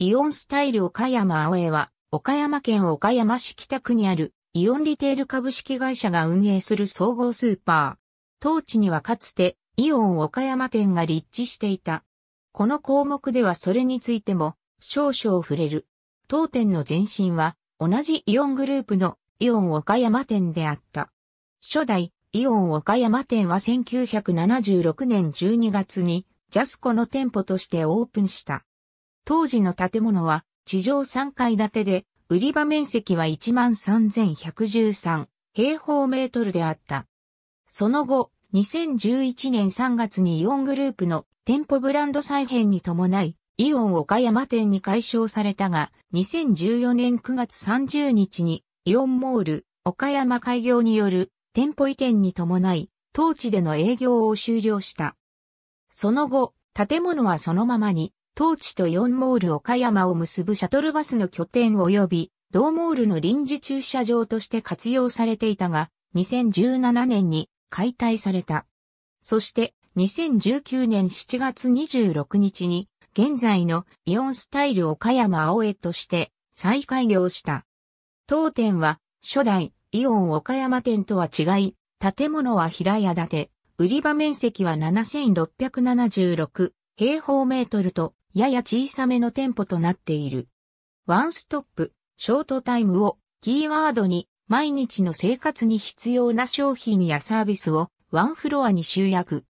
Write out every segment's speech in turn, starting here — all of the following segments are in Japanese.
イオンスタイル岡山青江は、岡山県岡山市北区にある、イオンリテール株式会社が運営する総合スーパー。当地にはかつて、イオン岡山店が立地していた。この項目ではそれについても、少々触れる。当店の前身は、同じイオングループのイオン岡山店であった。初代、イオン岡山店は1976年12月に、ジャスコの店舗としてオープンした。当時の建物は地上3階建てで、売り場面積は13,113平方メートルであった。その後、2011年3月にイオングループの店舗ブランド再編に伴い、イオン岡山店に解消されたが、2014年9月30日にイオンモール岡山開業による店舗移転に伴い、当地での営業を終了した。その後、建物はそのままに当地と4モール岡山を結ぶシャトルバスの拠点及び、同モールの臨時駐車場として活用されていたが、2017年に解体された。そして、2019年7月26日に、現在のイオンスタイル岡山青江として再開業した。当店は、初代イオン岡山店とは違い、建物は平屋建て、売り場面積は7676平方メートルとやや小さめの店舗となっている。ワンストップ、ショートタイムをキーワードに毎日の生活に必要な商品やサービスをワンフロアに集約。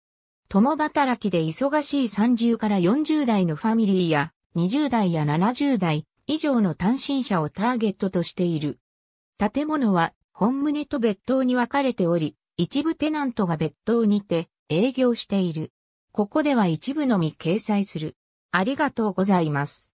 共働きで忙しい30から40代のファミリーや20代や70代以上の単身者をターゲットとしている。建物は本棟と別棟に分かれており、一部テナントが別棟にて営業している。ここでは一部のみ掲載する。ありがとうございます。